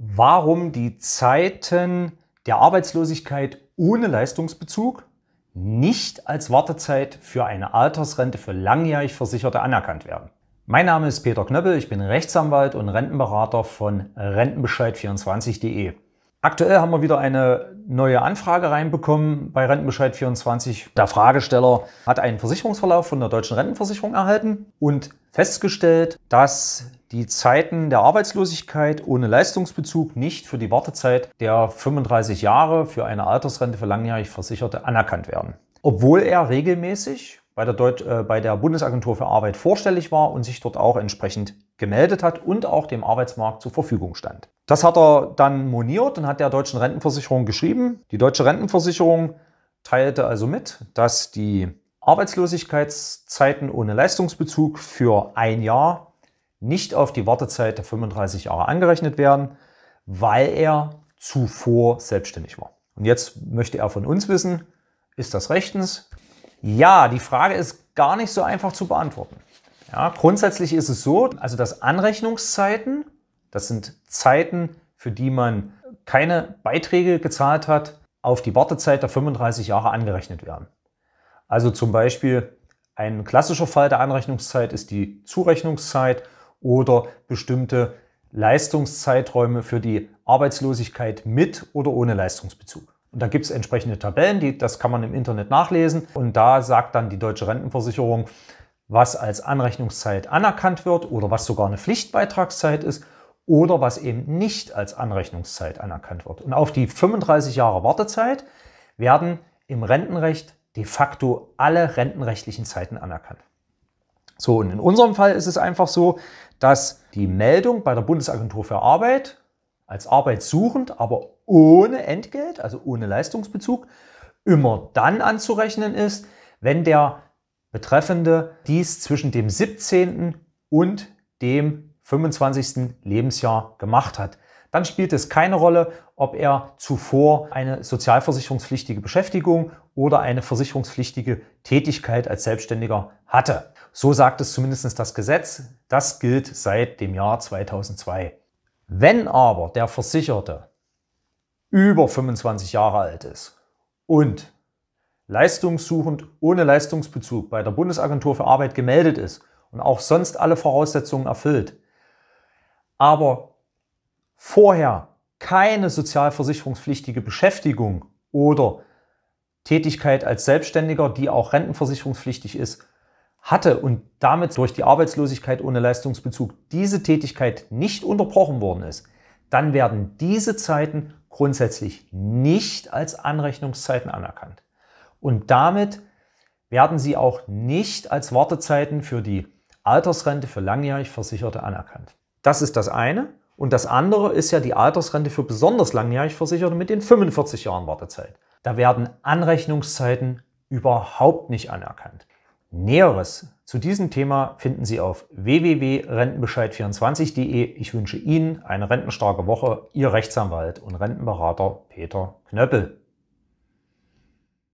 warum die Zeiten der Arbeitslosigkeit ohne Leistungsbezug nicht als Wartezeit für eine Altersrente für langjährig Versicherte anerkannt werden. Mein Name ist Peter Knöppel, ich bin Rechtsanwalt und Rentenberater von Rentenbescheid24.de. Aktuell haben wir wieder eine neue Anfrage reinbekommen bei Rentenbescheid 24. Der Fragesteller hat einen Versicherungsverlauf von der Deutschen Rentenversicherung erhalten und festgestellt, dass die Zeiten der Arbeitslosigkeit ohne Leistungsbezug nicht für die Wartezeit der 35 Jahre für eine Altersrente für langjährig Versicherte anerkannt werden. Obwohl er regelmäßig bei der, Deut äh, bei der Bundesagentur für Arbeit vorstellig war und sich dort auch entsprechend gemeldet hat und auch dem Arbeitsmarkt zur Verfügung stand. Das hat er dann moniert und hat der deutschen Rentenversicherung geschrieben. Die deutsche Rentenversicherung teilte also mit, dass die Arbeitslosigkeitszeiten ohne Leistungsbezug für ein Jahr nicht auf die Wartezeit der 35 Jahre angerechnet werden, weil er zuvor selbstständig war. Und jetzt möchte er von uns wissen, ist das rechtens? Ja, die Frage ist gar nicht so einfach zu beantworten. Ja, grundsätzlich ist es so, also dass Anrechnungszeiten, das sind Zeiten, für die man keine Beiträge gezahlt hat, auf die Wartezeit der 35 Jahre angerechnet werden. Also zum Beispiel ein klassischer Fall der Anrechnungszeit ist die Zurechnungszeit oder bestimmte Leistungszeiträume für die Arbeitslosigkeit mit oder ohne Leistungsbezug. Und da gibt es entsprechende Tabellen, die, das kann man im Internet nachlesen. Und da sagt dann die deutsche Rentenversicherung, was als Anrechnungszeit anerkannt wird oder was sogar eine Pflichtbeitragszeit ist oder was eben nicht als Anrechnungszeit anerkannt wird. Und auf die 35 Jahre Wartezeit werden im Rentenrecht de facto alle rentenrechtlichen Zeiten anerkannt. So, und in unserem Fall ist es einfach so, dass die Meldung bei der Bundesagentur für Arbeit als arbeitssuchend, aber ohne Entgelt, also ohne Leistungsbezug, immer dann anzurechnen ist, wenn der Betreffende dies zwischen dem 17. und dem 25. Lebensjahr gemacht hat. Dann spielt es keine Rolle, ob er zuvor eine sozialversicherungspflichtige Beschäftigung oder eine versicherungspflichtige Tätigkeit als Selbstständiger hatte. So sagt es zumindest das Gesetz. Das gilt seit dem Jahr 2002. Wenn aber der Versicherte über 25 Jahre alt ist und leistungssuchend ohne Leistungsbezug bei der Bundesagentur für Arbeit gemeldet ist und auch sonst alle Voraussetzungen erfüllt, aber vorher keine sozialversicherungspflichtige Beschäftigung oder Tätigkeit als Selbstständiger, die auch rentenversicherungspflichtig ist, hatte und damit durch die Arbeitslosigkeit ohne Leistungsbezug diese Tätigkeit nicht unterbrochen worden ist, dann werden diese Zeiten grundsätzlich nicht als Anrechnungszeiten anerkannt. Und damit werden sie auch nicht als Wartezeiten für die Altersrente für langjährig Versicherte anerkannt. Das ist das eine. Und das andere ist ja die Altersrente für besonders langjährig Versicherte mit den 45 Jahren Wartezeit. Da werden Anrechnungszeiten überhaupt nicht anerkannt. Näheres zu diesem Thema finden Sie auf www.rentenbescheid24.de. Ich wünsche Ihnen eine rentenstarke Woche, Ihr Rechtsanwalt und Rentenberater Peter Knöppel.